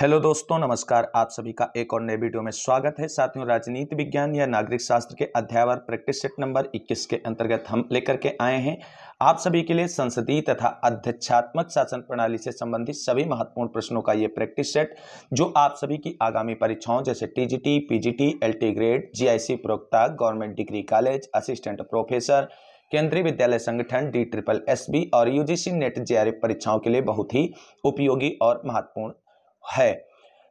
hello दोस्तों नमस्कार आप सभी का एक और नए वीडियो में स्वागत है साथियों राजनीति विज्ञान या नागरिक शास्त्र के अध्यावर प्रैक्टिस सेट नंबर 21 के अंतर्गत हम लेकर के आए हैं आप सभी के लिए संसदीय तथा अध्यक्षात्मक शासन प्रणाली से संबंधित सभी महत्वपूर्ण प्रश्नों का ये प्रैक्टिस सेट जो आप सभी की आगामी परीक्षाओं जैसे T G T L T grade G I C प्रोक्ता government degree college assistant professor केंद्रीय विद्यालय संगठन डी ट्रिपल एस बी और यूजीसी नेट जे परीक्षाओं के लिए बहुत ही उपयोगी और महत्वपूर्ण है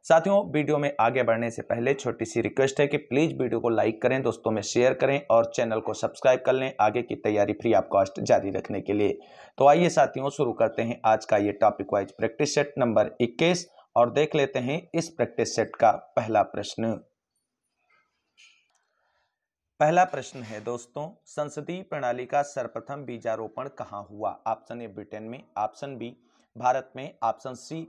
साथियों वीडियो में आगे बढ़ने से पहले छोटी सी रिक्वेस्ट है कि प्लीज़ वीडियो को लाइक करें दोस्तों में शेयर करें और चैनल को सब्सक्राइब कर लें आगे की तैयारी फ्री ऑफ कॉस्ट जारी रखने के लिए तो आइए साथियों शुरू करते हैं आज का ये topic wise practice set number इक्कीस और देख लेते हैं इस प्रैक्टिस सेट का पहला प्रश्न पहला प्रश्न है दोस्तों संसदीय प्रणाली का सर्वप्रथम बीजारोपण कहाँ हुआ ऑप्शन ए ब्रिटेन में ऑप्शन बी भारत में ऑप्शन सी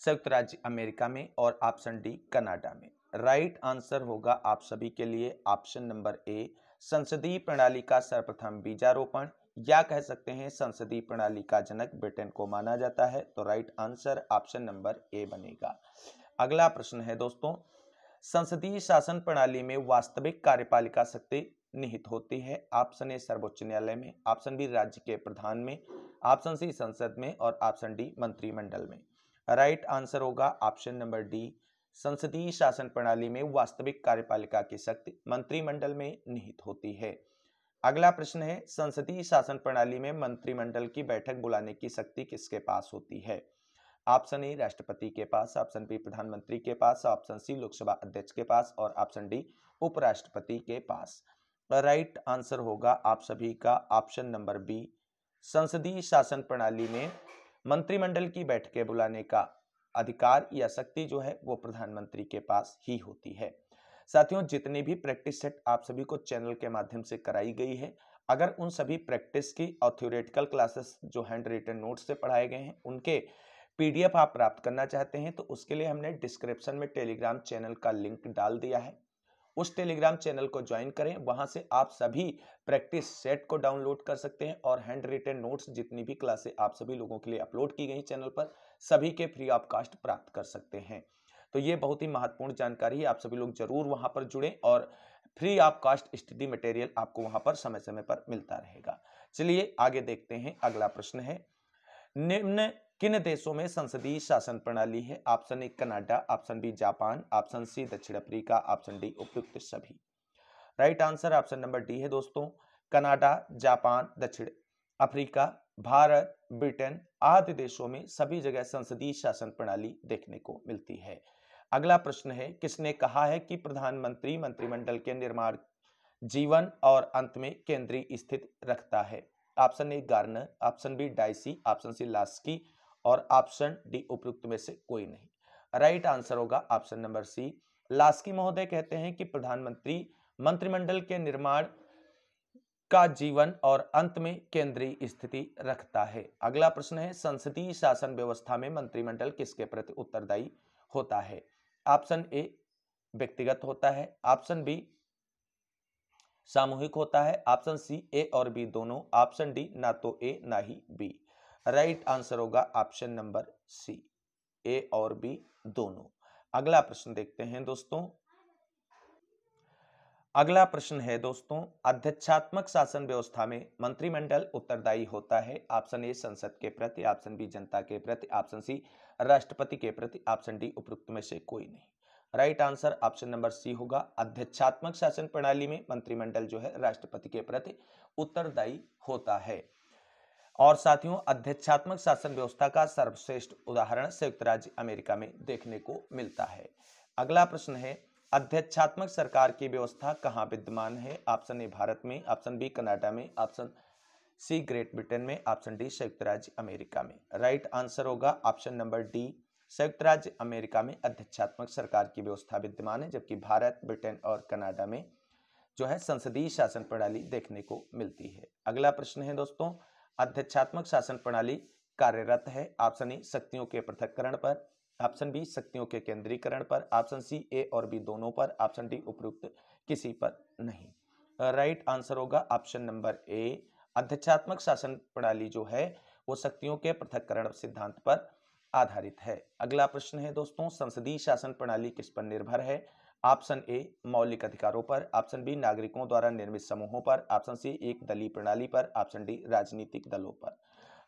संयुक्त राज्य अमेरिका में और ऑप्शन डी कनाडा में राइट आंसर होगा आप सभी के लिए ऑप्शन नंबर ए संसदीय प्रणाली का सर्वप्रथम बीजारोपण या कह सकते हैं संसदीय प्रणाली का जनक ब्रिटेन को माना जाता है तो right answer option number A बनेगा अगला प्रश्न है दोस्तों संसदीय शासन प्रणाली में वास्तविक कार्यपालिका शक्ति निहित होती है ऑप्शन ए सर्वोच्च न्यायालय में ऑप्शन बी राज्य के प्रधान में ऑप्शन सी संसद में और ऑप्शन डी मंत्रिमंडल में राइट आंसर होगा ऑप्शन नंबर डी संसदीय शासन प्रणाली में वास्तविक कार्यपालिका की शक्ति मंत्रिमंडल में निहित होती है अगला प्रश्न है संसदीय शासन प्रणाली में मंत्रिमंडल की बैठक बुलाने की शक्ति किसके पास होती है ऑप्शन ए राष्ट्रपति के पास ऑप्शन बी प्रधानमंत्री के पास ऑप्शन सी लोकसभा अध्यक्ष के पास और ऑप्शन डी उपराष्ट्रपति के पास राइट आंसर होगा आप सभी का ऑप्शन नंबर बी संसदीय शासन प्रणाली में मंत्रिमंडल की बैठकें बुलाने का अधिकार या शक्ति जो है वो प्रधानमंत्री के पास ही होती है साथियों जितनी भी प्रैक्टिस सेट आप सभी को चैनल के माध्यम से कराई गई है अगर उन सभी प्रैक्टिस की और थ्योरेटिकल क्लासेस जो हैंड रिटन नोट्स से पढ़ाए गए हैं उनके पीडीएफ आप प्राप्त करना चाहते हैं तो उसके लिए हमने डिस्क्रिप्शन में टेलीग्राम चैनल का लिंक डाल दिया है उस टेलीग्राम चैनल को ज्वाइन करें वहां से आप सभी प्रैक्टिस सेट को डाउनलोड कर सकते हैं और हैंड रिटेन नोट्स जितनी भी क्लासे आप सभी लोगों के लिए अपलोड की गई चैनल पर सभी के फ्री ऑफ कास्ट प्राप्त कर सकते हैं तो ये बहुत ही महत्वपूर्ण जानकारी है आप सभी लोग जरूर वहां पर जुड़े और free of cost study material आपको वहां पर समय समय पर मिलता रहेगा चलिए आगे देखते हैं अगला प्रश्न है निम्न किन देशों में संसदीय शासन प्रणाली है option A Canada option B Japan option C दक्षिण अफ्रीका ऑप्शन डी उपयुक्त सभी right answer option number D है दोस्तों कनाडा जापान दक्षिण अफ्रीका भारत ब्रिटेन आदि देशों में सभी जगह संसदीय शासन प्रणाली देखने को मिलती है अगला प्रश्न है किसने कहा है कि प्रधानमंत्री मंत्रिमंडल के निर्माण जीवन और अंत में केंद्रीय स्थित रखता है option A Garner option B Dicey option C Laski और ऑप्शन डी उपयुक्त में से कोई नहीं राइट आंसर होगा ऑप्शन नंबर सी लास्की महोदय कहते हैं कि प्रधानमंत्री मंत्रिमंडल के निर्माण का जीवन और अंत में केंद्रीय स्थिति रखता है अगला प्रश्न है संसदीय शासन व्यवस्था में मंत्रिमंडल किसके प्रति उत्तरदायी होता है ऑप्शन ए व्यक्तिगत होता है ऑप्शन बी सामूहिक होता है ऑप्शन सी ए और बी दोनों ऑप्शन डी ना तो ए ना ही बी राइट आंसर होगा ऑप्शन नंबर सी ए और बी दोनों अगला प्रश्न देखते हैं दोस्तों अगला प्रश्न है दोस्तों अध्यक्षात्मक शासन व्यवस्था में मंत्रिमंडल उत्तरदायी होता है ऑप्शन ए संसद के प्रति ऑप्शन बी जनता के प्रति ऑप्शन सी राष्ट्रपति के प्रति ऑप्शन डी उपयुक्त में से कोई नहीं right answer option number C होगा अध्यक्षात्मक शासन प्रणाली में मंत्रिमंडल जो है राष्ट्रपति के प्रति उत्तरदायी होता है और साथियों अध्यक्षात्मक शासन व्यवस्था का सर्वश्रेष्ठ उदाहरण संयुक्त राज्य अमेरिका में देखने को मिलता है अगला प्रश्न है अध्यक्षात्मक सरकार की व्यवस्था कहाँ विद्यमान है ऑप्शन ए भारत में ऑप्शन बी कनाडा में ऑप्शन सी ग्रेट ब्रिटेन में ऑप्शन डी संयुक्त राज्य अमेरिका में राइट आंसर होगा ऑप्शन नंबर डी संयुक्त राज्य अमेरिका में अध्यक्षात्मक सरकार की व्यवस्था विद्यमान है जबकि भारत ब्रिटेन और कनाडा में जो है संसदीय शासन प्रणाली देखने को मिलती है अगला प्रश्न है दोस्तों अध्यक्षात्मक शासन प्रणाली कार्यरत है ऑप्शन ए शक्तियों के पृथककरण पर ऑप्शन बी शक्तियों के केंद्रीकरण पर ऑप्शन सी ए और बी दोनों पर ऑप्शन डी उपयुक्त किसी पर नहीं राइट आंसर होगा ऑप्शन नंबर ए अध्यक्षात्मक शासन प्रणाली जो है वो शक्तियों के पृथककरण सिद्धांत पर आधारित है अगला प्रश्न है दोस्तों संसदीय शासन प्रणाली किस पर निर्भर है ऑप्शन ए मौलिक अधिकारों पर ऑप्शन बी नागरिकों द्वारा निर्मित समूहों पर ऑप्शन सी एक दलीय प्रणाली पर ऑप्शन डी राजनीतिक दलों पर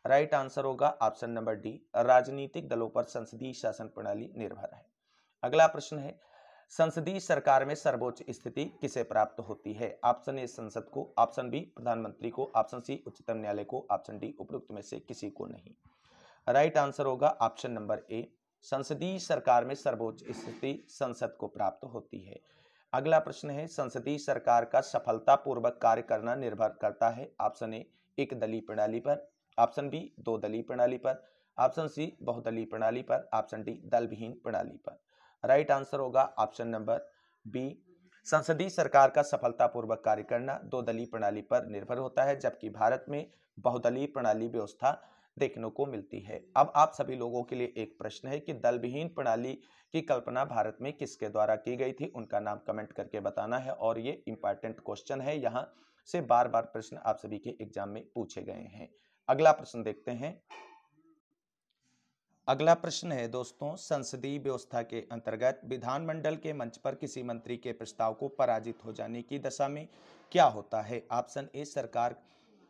राइट आंसर होगा ऑप्शन नंबर डी राजनीतिक दलों पर संसदीय शासन प्रणाली निर्भर है अगला प्रश्न है संसदीय सरकार में सर्वोच्च स्थिति किसे प्राप्त होती है ऑप्शन ए संसद को ऑप्शन बी प्रधानमंत्री को ऑप्शन सी उच्चतम न्यायालय को ऑप्शन डी उपयुक्त में से किसी को नहीं राइट आंसर होगा ऑप्शन नंबर ए संसदीय सरकार में सर्वोच्च स्थिति संसद को प्राप्त होती है अगला प्रश्न है संसदीय सरकार का सफलतापूर्वक कार्य करना निर्भर करता है ऑप्शन ए एक दलीय प्रणाली पर ऑप्शन बी दो दलीय प्रणाली पर ऑप्शन सी बहुदलीय प्रणाली पर ऑप्शन डी दलविहीन प्रणाली पर राइट आंसर होगा ऑप्शन नंबर बी संसदीय सरकार का सफलतापूर्वक कार्य करना दो दलीय प्रणाली पर निर्भर होता है जबकि भारत में बहुदलीय प्रणाली व्यवस्था देखने को मिलती है अब आप सभी लोगों के लिए एक प्रश्न है कि दलविहीन प्रणाली की कल्पना भारत में किसके द्वारा की गई थी उनका नाम कमेंट करके बताना है और ये इंपॉर्टेंट क्वेश्चन है यहाँ से बार बार प्रश्न आप सभी के एग्जाम में पूछे गए हैं अगला प्रश्न देखते हैं अगला प्रश्न है दोस्तों संसदीय व्यवस्था के अंतर्गत विधानमंडल के मंच पर किसी मंत्री के प्रस्ताव को पराजित हो जाने की दशा में क्या होता है ऑप्शन ए सरकार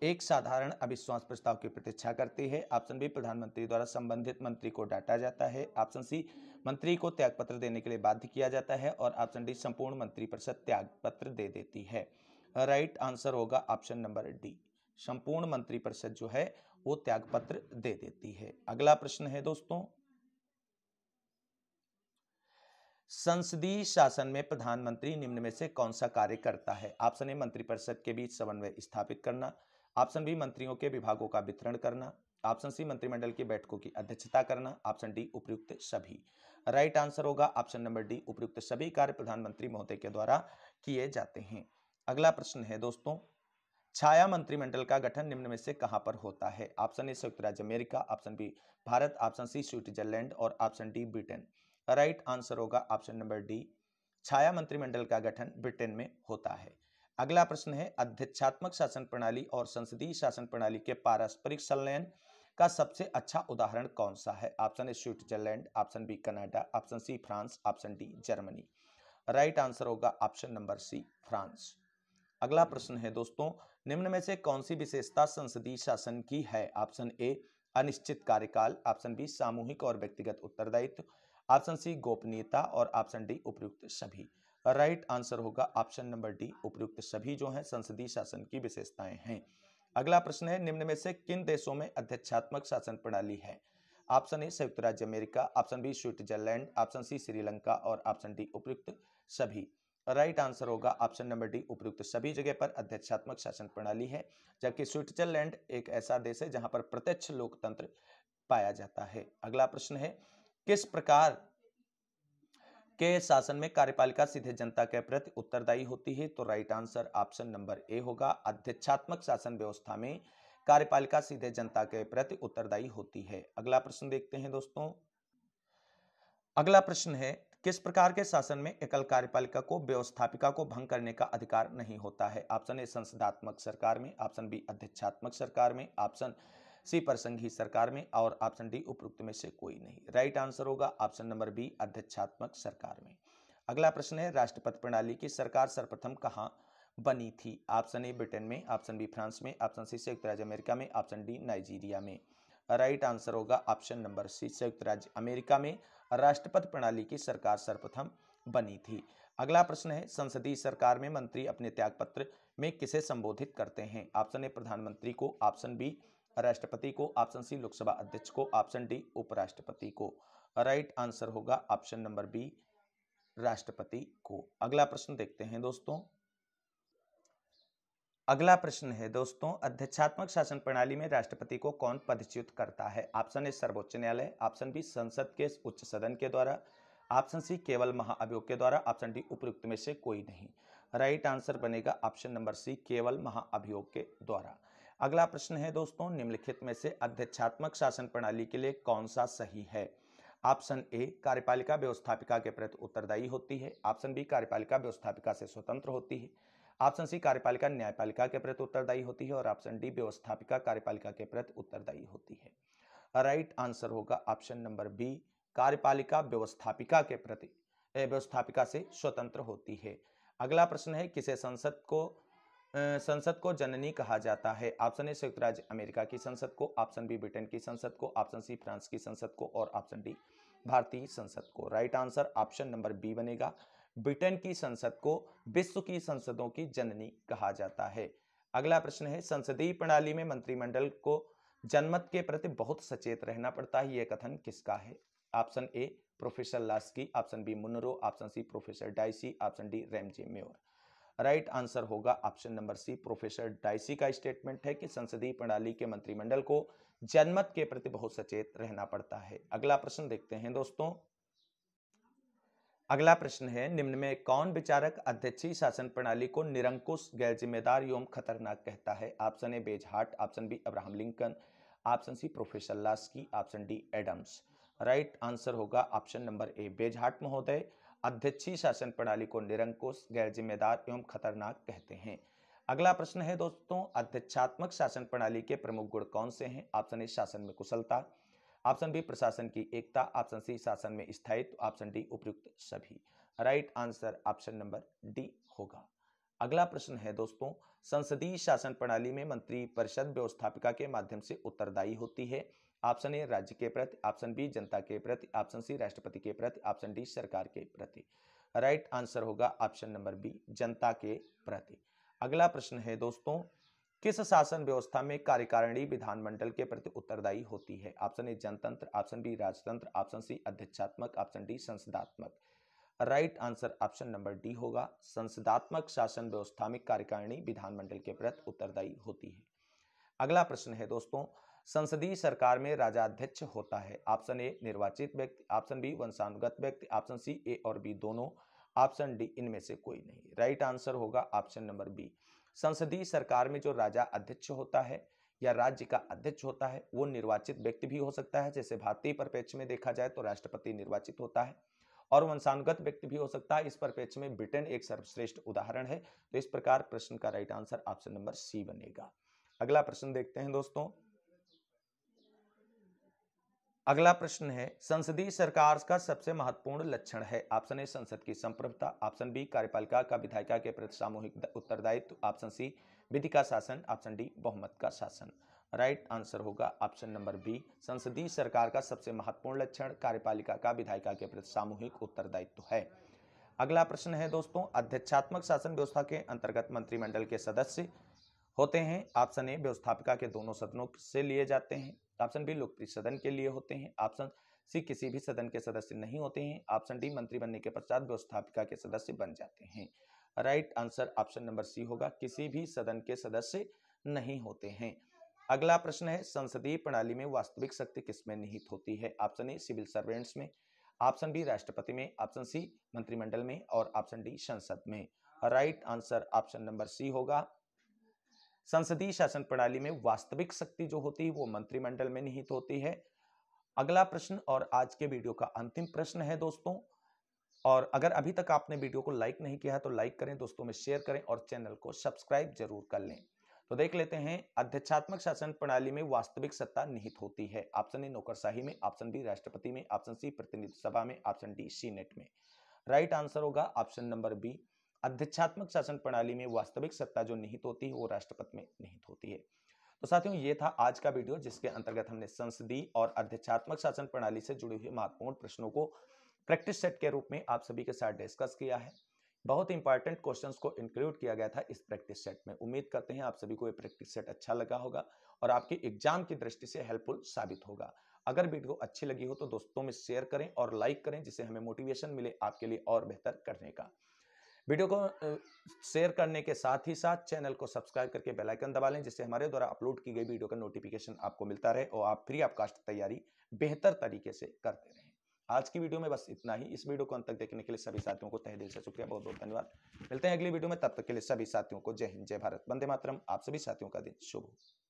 एक साधारण अविश्वास प्रस्ताव की प्रतीक्षा करती है ऑप्शन बी प्रधानमंत्री द्वारा संबंधित मंत्री को डांटा जाता है ऑप्शन सी मंत्री को त्यागपत्र देने के लिए बाध्य किया जाता है और ऑप्शन डी संपूर्ण त्याग त्यागपत्र दे देती है राइट आंसर होगा ऑप्शन नंबर डी संपूर्ण परिषद जो है वो त्यागपत्र दे देती है अगला प्रश्न है दोस्तों संसदीय शासन में प्रधानमंत्री निम्न में से कौन सा कार्य करता है ऑप्शन ए मंत्रिपरिषद के बीच समन्वय स्थापित करना ऑप्शन बी मंत्रियों के विभागों का वितरण करना ऑप्शन सी मंत्रिमंडल की बैठकों की अध्यक्षता करना ऑप्शन डी उपयुक्त सभी राइट आंसर होगा ऑप्शन नंबर डी उपयुक्त सभी कार्य प्रधानमंत्री महोदय के द्वारा किए जाते हैं अगला प्रश्न है दोस्तों छाया मंत्रिमंडल का गठन निम्न में से कहां पर होता है ऑप्शन ए संयुक्त राज्य America option B Bharat option C Switzerland और option D Britain right answer होगा ऑप्शन नंबर डी छाया मंत्रिमंडल का गठन ब्रिटेन में होता है अगला प्रश्न है अध्यक्षात्मक शासन प्रणाली और संसदीय शासन प्रणाली के पारस्परिक संलयन का सबसे अच्छा उदाहरण कौन सा है option A Switzerland option B Canada option C France option D Germany right answer होगा ऑप्शन नंबर सी फ्रांस अगला प्रश्न है दोस्तों निम्न में से कौन सी विशेषता संसदीय शासन की है ऑप्शन ए अनिश्चित कार्यकाल ऑप्शन बी सामूहिक और व्यक्तिगत उत्तरदायित्व ऑप्शन सी गोपनीयता और ऑप्शन डी उपयुक्त सभी राइट आंसर होगा ऑप्शन नंबर डी उपयुक्त सभी जो है संसदीय शासन की विशेषताएं हैं अगला प्रश्न है निम्न में से किन देशों में अध्यक्षात्मक शासन प्रणाली है ऑप्शन ए संयुक्त राज्य America option B Switzerland option C Sri Lanka और ऑप्शन डी उपयुक्त सभी राइट आंसर होगा ऑप्शन नंबर डी उपयुक्त सभी जगह पर अध्यक्षात्मक शासन प्रणाली है जबकि स्विट्जरलैंड एक ऐसा देश है जहां पर प्रत्यक्ष लोकतंत्र पाया जाता है अगला प्रश्न है किस प्रकार के शासन में कार्यपालिका सीधे जनता के प्रति उत्तरदायी होती है तो right answer option number A होगा अध्यक्षात्मक शासन व्यवस्था में कार्यपालिका सीधे जनता के प्रति उत्तरदायी होती है अगला प्रश्न देखते हैं दोस्तों अगला प्रश्न है किस प्रकार के शासन में एकल कार्यपालिका को व्यवस्थापिका को भंग करने का अधिकार नहीं होता है ऑप्शन ए संसदात्मक सरकार में ऑप्शन बी अध्यक्षात्मक सरकार में ऑप्शन सी प्रसंग ही सरकार में और ऑप्शन डी उपयुक्त में से कोई नहीं राइट आंसर होगा ऑप्शन नंबर बी अध्यक्षात्मक सरकार में अगला प्रश्न है राष्ट्रपति प्रणाली की सरकार सर्वप्रथम कहाँ बनी थी ऑप्शन ए ब्रिटेन में ऑप्शन बी फ्रांस में ऑप्शन सी संयुक्त राज्य अमेरिका में ऑप्शन डी नाइजीरिया में राइट आंसर होगा ऑप्शन नंबर सी संयुक्त राज्य अमेरिका में राष्ट्रपति प्रणाली की सरकार सर्वप्रथम बनी थी अगला प्रश्न है संसदीय सरकार में मंत्री अपने त्यागपत्र में किसे संबोधित करते हैं ऑप्शन ए प्रधानमंत्री को ऑप्शन बी राष्ट्रपति को ऑप्शन सी लोकसभा अध्यक्ष को ऑप्शन डी उपराष्ट्रपति को राइट आंसर होगा ऑप्शन नंबर बी राष्ट्रपति को अगला प्रश्न देखते हैं दोस्तों अगला प्रश्न है दोस्तों अध्यक्षात्मक शासन प्रणाली में राष्ट्रपति को कौन पदच्युत करता है ऑप्शन ए सर्वोच्च न्यायालय ऑप्शन बी संसद के उच्च सदन के द्वारा ऑप्शन सी केवल महाअभियोग के द्वारा ऑप्शन डी उपयुक्त में से कोई नहीं राइट आंसर बनेगा ऑप्शन नंबर सी केवल महाअभियोग के द्वारा अगला प्रश्न है दोस्तों निम्नलिखित में से अध्यक्षात्मक शासन प्रणाली के लिए कौन सा सही है ऑप्शन ए कार्यपालिका व्यवस्थापिका के प्रति उत्तरदायी होती है ऑप्शन बी कार्यपालिका व्यवस्थापिका से स्वतंत्र होती है ऑप्शन सी कार्यपालिका न्यायपालिका के प्रति उत्तरदायी होती है और ऑप्शन डी व्यवस्थापिका कार्यपालिका के प्रति उत्तरदायी होती है राइट आंसर होगा ऑप्शन नंबर बी कार्यपालिका व्यवस्थापिका के प्रति व्यवस्थापिका से स्वतंत्र होती है अगला प्रश्न है किसे संसद को संसद को जननी कहा जाता है ऑप्शन ए संयुक्त राज्य अमेरिका की संसद को ऑप्शन बी ब्रिटेन की संसद को ऑप्शन सी फ्रांस की संसद को और ऑप्शन डी भारतीय संसद को right answer option number B बनेगा ब्रिटेन की संसद को विश्व की संसदों की जननी कहा जाता है अगला प्रश्न है संसदीय प्रणाली में मंत्रिमंडल को जनमत के प्रति बहुत सचेत रहना पड़ता है यह कथन किसका है option A professor Laski option B Munro option C professor Dicey option D Ramsay Muir right right answer होगा option number C professor Dicey का स्टेटमेंट है कि संसदीय प्रणाली के मंत्रिमंडल को जनमत के प्रति बहुत सचेत रहना पड़ता है अगला प्रश्न देखते हैं दोस्तों अगला प्रश्न है निम्न में कौन विचारक अध्यक्षीय शासन प्रणाली को निरंकुश गैर जिम्मेदार एवं खतरनाक कहता है option A Bagehot option B Abraham Lincoln option C professor Laski option D Adams right answer होगा ऑप्शन नंबर ए बेजहाट महोदय अध्यक्षीय शासन प्रणाली को निरंकुश गैर जिम्मेदार एवं खतरनाक कहते हैं अगला प्रश्न है दोस्तों अध्यक्षात्मक शासन प्रणाली के प्रमुख गुण कौन से हैं ऑप्शन ए शासन में कुशलता ऑप्शन बी प्रशासन की एकता ऑप्शन सी शासन में स्थायित्व ऑप्शन डी उपयुक्त सभी right answer option number D होगा अगला प्रश्न है दोस्तों संसदीय शासन प्रणाली में मंत्री परिषद व्यवस्थापिका के माध्यम से उत्तरदायी होती है ऑप्शन ए राज्य के प्रति ऑप्शन बी जनता के प्रति ऑप्शन सी राष्ट्रपति के प्रति ऑप्शन डी सरकार के प्रति राइट आंसर होगा ऑप्शन नंबर बी जनता के प्रति अगला प्रश्न है दोस्तों किस शासन व्यवस्था में कार्यकारिणी विधानमंडल के प्रति उत्तरदायी होती है ऑप्शन ए जनतंत्र ऑप्शन बी राजतंत्र ऑप्शन सी अध्यक्षात्मक ऑप्शन डी संसदात्मक right answer option number D होगा संसदात्मक शासन व्यवस्था में कार्यकारिणी विधानमंडल के प्रति उत्तरदायी होती है अगला प्रश्न है दोस्तों संसदीय सरकार में राजाध्यक्ष होता है ऑप्शन ए निर्वाचित व्यक्ति ऑप्शन बी वंशानुगत व्यक्ति ऑप्शन सी ए और बी दोनों ऑप्शन डी इनमें से कोई नहीं राइट आंसर होगा ऑप्शन नंबर बी संसदीय सरकार में जो राजा अध्यक्ष होता है या राज्य का अध्यक्ष होता है वो निर्वाचित व्यक्ति भी हो सकता है जैसे भारतीय परिप्रेक्ष्य में देखा जाए तो राष्ट्रपति निर्वाचित होता है और वंशानुगत व्यक्ति भी हो सकता है इस परिप्रेक्ष्य में ब्रिटेन एक सर्वश्रेष्ठ उदाहरण है तो इस प्रकार प्रश्न का right answer option number C बनेगा अगला प्रश्न देखते हैं दोस्तों अगला प्रश्न है संसदीय सरकार का सबसे महत्वपूर्ण लक्षण है ऑप्शन ए संसद की संप्रभुता ऑप्शन बी कार्यपालिका का विधायिका के प्रति सामूहिक उत्तरदायित्व ऑप्शन सी विधि का शासन ऑप्शन डी बहुमत का शासन राइट आंसर होगा ऑप्शन नंबर बी संसदीय सरकार का सबसे महत्वपूर्ण लक्षण कार्यपालिका का विधायिका के प्रति सामूहिक उत्तरदायित्व है अगला प्रश्न है दोस्तों अध्यक्षात्मक शासन व्यवस्था के अंतर्गत मंत्रिमंडल के सदस्य होते हैं ऑप्शन ए व्यवस्थापिका के दोनों सदनों से लिए जाते हैं ऑप्शन बी लोकप्रिय सदन के लिए होते हैं ऑप्शन सी किसी भी सदन के सदस्य नहीं होते हैं ऑप्शन डी मंत्री बनने के पश्चात व्यवस्थापिका के सदस्य बन जाते हैं right answer option number C होगा किसी भी सदन के सदस्य नहीं होते हैं अगला प्रश्न है संसदीय प्रणाली में वास्तविक शक्ति किसमें निहित होती है ऑप्शन ए सिविल सर्वेंट्स में ऑप्शन बी राष्ट्रपति में ऑप्शन सी मंत्रिमंडल में और ऑप्शन डी संसद में right answer option number C होगा संसदीय शासन प्रणाली में वास्तविक शक्ति जो होती है वो मंत्रिमंडल में निहित होती है अगला प्रश्न और आज के वीडियो का अंतिम प्रश्न है दोस्तों और अगर अभी तक आपने वीडियो को लाइक नहीं किया है तो लाइक करें दोस्तों में शेयर करें और चैनल को सब्सक्राइब जरूर कर लें तो देख लेते हैं अध्यक्षात्मक शासन प्रणाली में वास्तविक सत्ता निहित होती है ऑप्शन ए नौकरशाही में ऑप्शन बी राष्ट्रपति में ऑप्शन सी प्रतिनिधि सभा में ऑप्शन डी सीनेट में राइट आंसर होगा ऑप्शन नंबर बी अध्यक्षात्मक शासन प्रणाली में वास्तविक सत्ता जो निहित होती है वो राष्ट्रपति में निहित होती है तो साथियों ये था आज का वीडियो जिसके अंतर्गत हमने संसदीय और अध्यक्षात्मक शासन प्रणाली से जुड़े हुए महत्वपूर्ण प्रश्नों को प्रैक्टिस सेट के रूप में आप सभी के साथ डिस्कस किया है बहुत इंपॉर्टेंट क्वेश्चंस को इंक्लूड किया गया था इस प्रैक्टिस सेट में उम्मीद करते हैं आप सभी को ये प्रैक्टिस सेट अच्छा लगा होगा और आपके एग्जाम की दृष्टि से हेल्पफुल साबित होगा अगर वीडियो अच्छी लगी हो तो दोस्तों में शेयर करें और लाइक करें जिससे हमें मोटिवेशन मिले आपके लिए और बेहतर करने का वीडियो को शेयर करने के साथ ही साथ चैनल को सब्सक्राइब करके बेल आइकन दबा लें जिससे हमारे द्वारा अपलोड की गई वीडियो का नोटिफिकेशन आपको मिलता रहे और आप फ्री कास्ट तैयारी बेहतर तरीके से करते रहें आज की वीडियो में बस इतना ही इस वीडियो को अंत तक देखने के लिए सभी साथियों को तह दिल से शुक्रिया बहुत बहुत धन्यवाद मिलते हैं अगली वीडियो में तब तक के लिए सभी साथियों को जय हिंद जय भारत वंदे मातरम आप सभी साथियों का दिन शुभ हो